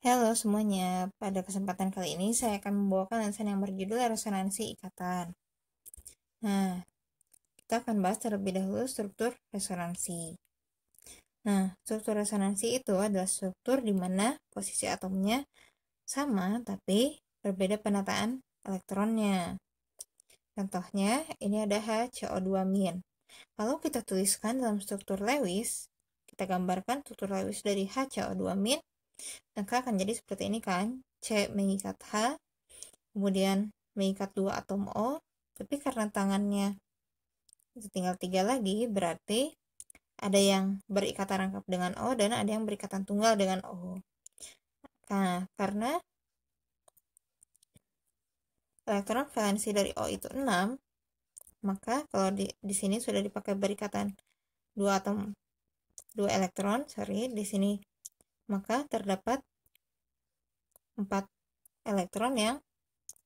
Halo semuanya, pada kesempatan kali ini saya akan membawakan lansan yang berjudul resonansi ikatan. Nah, kita akan bahas terlebih dahulu struktur resonansi. Nah, struktur resonansi itu adalah struktur di mana posisi atomnya sama tapi berbeda penataan elektronnya. Contohnya, ini ada HCO2-. Kalau kita tuliskan dalam struktur Lewis, kita gambarkan struktur Lewis dari HCO2- min maka akan jadi seperti ini kan C mengikat H kemudian mengikat dua atom O tapi karena tangannya tinggal tiga lagi berarti ada yang berikatan rangkap dengan O dan ada yang berikatan tunggal dengan O nah, karena elektron valensi dari O itu 6 maka kalau di, di sini sudah dipakai berikatan dua atom dua elektron sorry di sini maka terdapat empat elektron yang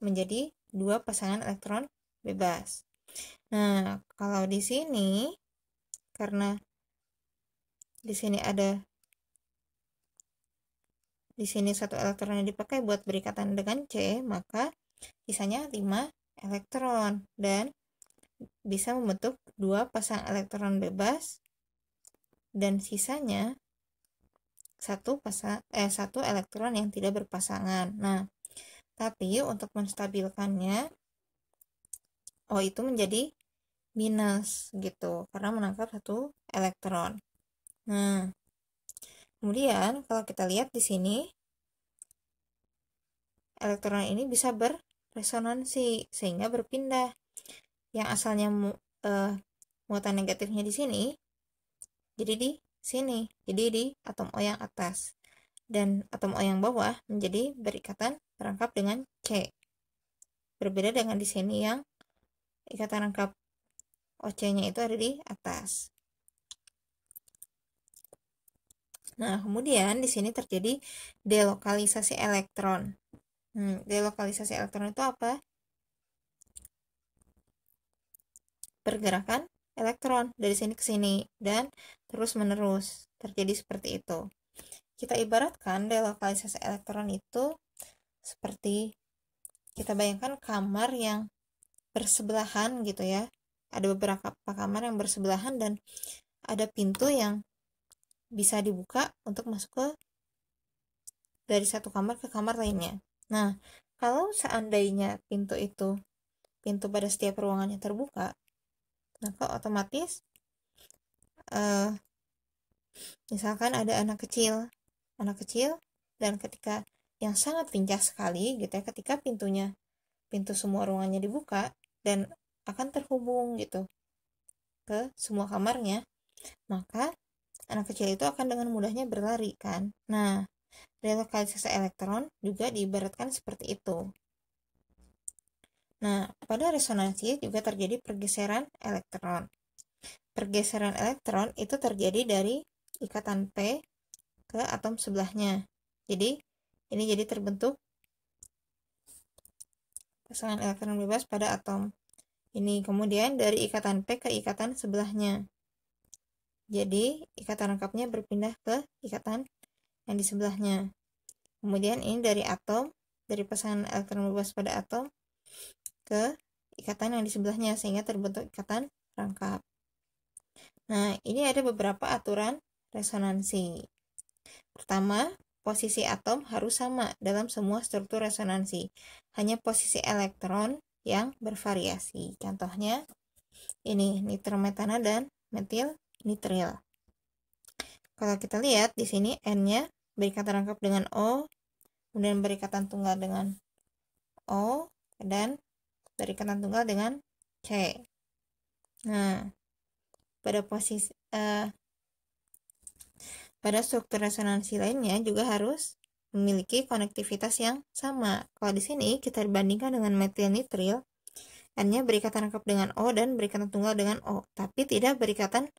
menjadi dua pasangan elektron bebas. Nah, kalau di sini karena di sini ada di sini satu elektron yang dipakai buat berikatan dengan C, maka sisanya 5 elektron dan bisa membentuk dua pasang elektron bebas dan sisanya satu pasang eh satu elektron yang tidak berpasangan. Nah, tapi untuk menstabilkannya oh itu menjadi minus gitu karena menangkap satu elektron. Nah, kemudian kalau kita lihat di sini elektron ini bisa berresonansi sehingga berpindah. Yang asalnya mu, eh, muatan negatifnya di sini jadi di sini, jadi di atom O yang atas. Dan atom O yang bawah menjadi berikatan rangkap dengan C. Berbeda dengan di sini yang ikatan rangkap OC-nya itu ada di atas. Nah, kemudian di sini terjadi delokalisasi elektron. Hmm, delokalisasi elektron itu apa? Pergerakan elektron dari sini ke sini dan terus menerus terjadi seperti itu. Kita ibaratkan delokalisasi elektron itu seperti kita bayangkan kamar yang bersebelahan gitu ya. Ada beberapa kamar yang bersebelahan dan ada pintu yang bisa dibuka untuk masuk ke dari satu kamar ke kamar lainnya. Nah, kalau seandainya pintu itu pintu pada setiap ruangannya terbuka, maka nah, otomatis uh, misalkan ada anak kecil anak kecil dan ketika yang sangat lincah sekali gitu ya ketika pintunya pintu semua ruangannya dibuka dan akan terhubung gitu ke semua kamarnya maka anak kecil itu akan dengan mudahnya berlari kan nah relokalisasi elektron juga diibaratkan seperti itu Nah, pada resonansi juga terjadi pergeseran elektron. Pergeseran elektron itu terjadi dari ikatan P ke atom sebelahnya. Jadi, ini jadi terbentuk pasangan elektron bebas pada atom ini. Kemudian dari ikatan P ke ikatan sebelahnya. Jadi, ikatan lengkapnya berpindah ke ikatan yang di sebelahnya. Kemudian ini dari atom, dari pasangan elektron bebas pada atom ke ikatan yang di sebelahnya sehingga terbentuk ikatan rangkap. Nah, ini ada beberapa aturan resonansi. Pertama, posisi atom harus sama dalam semua struktur resonansi. Hanya posisi elektron yang bervariasi. Contohnya, ini nitrometana dan metil nitril. Kalau kita lihat di sini N-nya berikatan rangkap dengan O, kemudian berikatan tunggal dengan O, dan dari ikatan tunggal dengan C. Nah, pada posisi uh, pada struktur resonansi lainnya juga harus memiliki konektivitas yang sama. Kalau di sini kita bandingkan dengan metil nitril, n berikatan lengkap dengan O dan berikatan tunggal dengan O, tapi tidak berikatan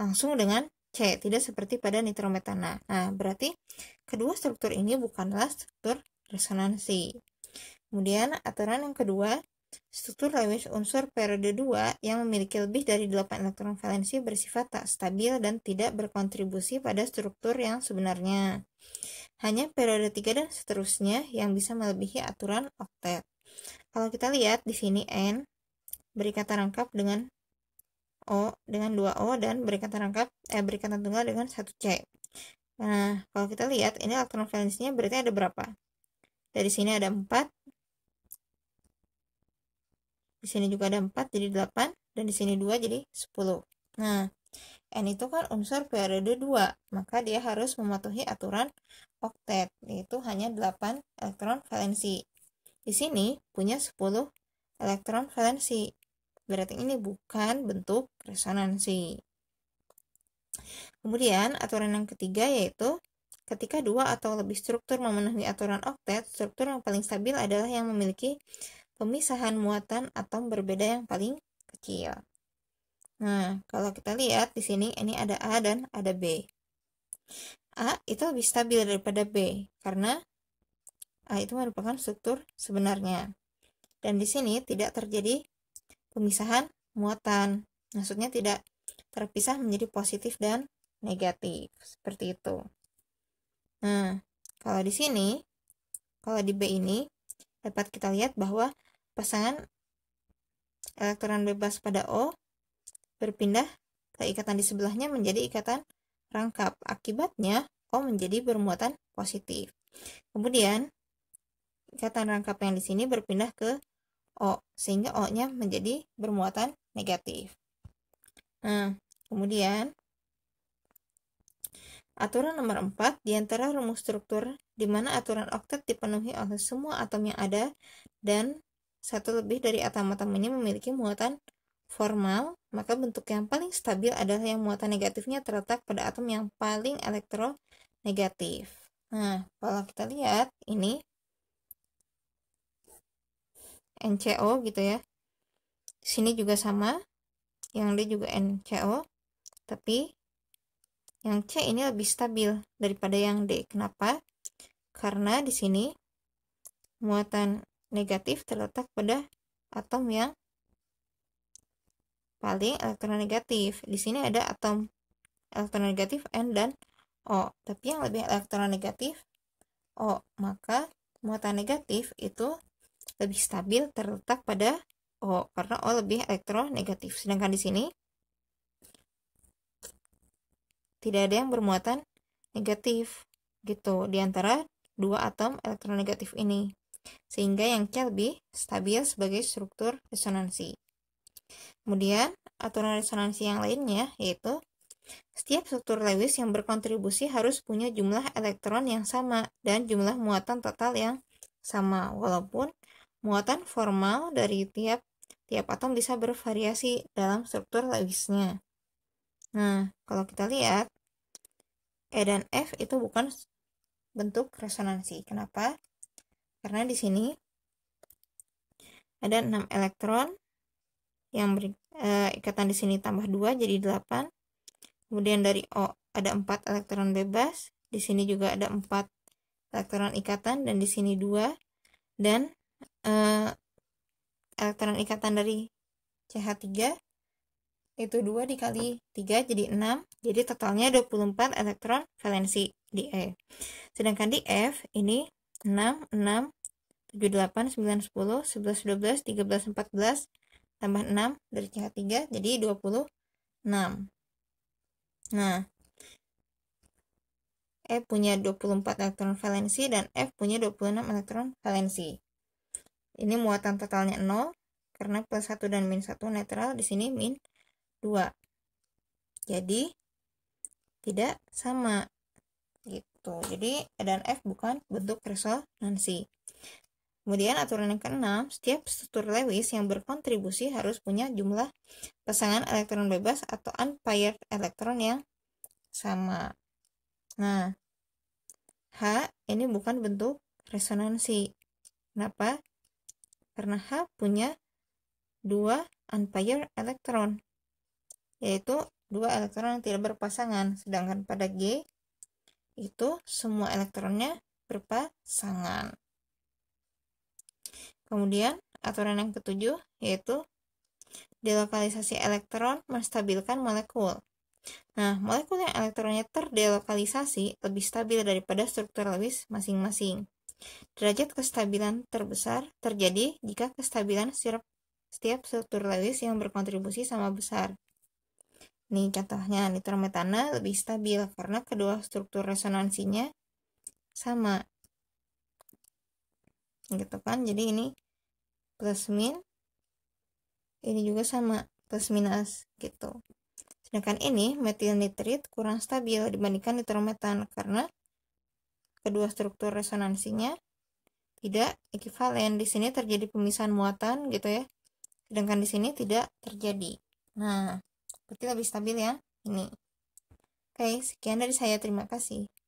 langsung dengan C, tidak seperti pada nitrometana. Nah, berarti kedua struktur ini bukanlah struktur resonansi. Kemudian aturan yang kedua Struktur Lewis unsur periode 2 yang memiliki lebih dari 8 elektron valensi bersifat tak stabil dan tidak berkontribusi pada struktur yang sebenarnya. Hanya periode 3 dan seterusnya yang bisa melebihi aturan oktet. Kalau kita lihat di sini N berikatan rangkap dengan O dengan 2O dan berikatan rangkap eh berikatan tunggal dengan 1C. Nah, kalau kita lihat ini elektron valensinya berarti ada berapa? Dari sini ada 4, di sini juga ada 4 jadi 8 dan di sini 2 jadi 10 nah N itu kan unsur periode 2 maka dia harus mematuhi aturan oktet yaitu hanya 8 elektron valensi di sini punya 10 elektron valensi berarti ini bukan bentuk resonansi kemudian aturan yang ketiga yaitu ketika dua atau lebih struktur memenuhi aturan oktet struktur yang paling stabil adalah yang memiliki pemisahan muatan atom berbeda yang paling kecil. Nah, kalau kita lihat di sini ini ada A dan ada B. A itu lebih stabil daripada B karena A itu merupakan struktur sebenarnya. Dan di sini tidak terjadi pemisahan muatan. Maksudnya tidak terpisah menjadi positif dan negatif. Seperti itu. Nah, kalau di sini, kalau di B ini, dapat kita lihat bahwa pasangan elektron eh, bebas pada O berpindah ke ikatan di sebelahnya menjadi ikatan rangkap. Akibatnya, O menjadi bermuatan positif. Kemudian, ikatan rangkap yang di sini berpindah ke O, sehingga O-nya menjadi bermuatan negatif. Nah, kemudian, aturan nomor 4, di antara rumus struktur di mana aturan oktet dipenuhi oleh semua atom yang ada dan satu lebih dari atom ini memiliki muatan formal, maka bentuk yang paling stabil adalah yang muatan negatifnya terletak pada atom yang paling negatif. Nah, kalau kita lihat ini NCO gitu ya. Sini juga sama, yang D juga NCO, tapi yang C ini lebih stabil daripada yang D. Kenapa? Karena di sini muatan negatif terletak pada atom yang paling elektron negatif. Di sini ada atom elektron negatif N dan O, tapi yang lebih elektron negatif O, maka muatan negatif itu lebih stabil terletak pada O, karena O lebih elektron negatif. Sedangkan di sini tidak ada yang bermuatan negatif gitu di antara dua atom elektron negatif ini sehingga yang C lebih stabil sebagai struktur resonansi. Kemudian, aturan resonansi yang lainnya yaitu setiap struktur Lewis yang berkontribusi harus punya jumlah elektron yang sama dan jumlah muatan total yang sama, walaupun muatan formal dari tiap tiap atom bisa bervariasi dalam struktur Lewisnya. Nah, kalau kita lihat, E dan F itu bukan bentuk resonansi. Kenapa? karena di sini ada 6 elektron yang beri, e, ikatan di sini tambah 2 jadi 8 kemudian dari O ada 4 elektron bebas di sini juga ada 4 elektron ikatan dan di sini 2 dan e, elektron ikatan dari CH3 itu 2 dikali 3 jadi 6 jadi totalnya 24 elektron valensi di E sedangkan di F ini 6, 6, 7, 8, 9, 10, 11, 12, 13, 14, tambah 6 dari tingkat 3, jadi 26. Nah, E punya 24 elektron valensi dan F punya 26 elektron valensi. Ini muatan totalnya 0, karena plus 1 dan min 1 netral, di sini min 2. Jadi, tidak sama. Gitu gitu. jadi E dan F bukan bentuk resonansi. Kemudian aturan yang keenam, setiap struktur Lewis yang berkontribusi harus punya jumlah pasangan elektron bebas atau unpaired elektron yang sama. Nah, H ini bukan bentuk resonansi. Kenapa? Karena H punya dua unpaired elektron, yaitu dua elektron yang tidak berpasangan. Sedangkan pada G, itu semua elektronnya berpasangan. Kemudian, aturan yang ketujuh yaitu delokalisasi elektron menstabilkan molekul. Nah, molekul yang elektronnya terdelokalisasi lebih stabil daripada struktur Lewis masing-masing. Derajat kestabilan terbesar terjadi jika kestabilan setiap, struktur Lewis yang berkontribusi sama besar. Nih contohnya nitrometana lebih stabil karena kedua struktur resonansinya sama. Gitu kan? Jadi ini plus min ini juga sama plus minus gitu. Sedangkan ini metil nitrit kurang stabil dibandingkan nitrometan karena kedua struktur resonansinya tidak ekivalen. Di sini terjadi pemisahan muatan gitu ya. Sedangkan di sini tidak terjadi. Nah, berarti lebih stabil ya ini oke sekian dari saya terima kasih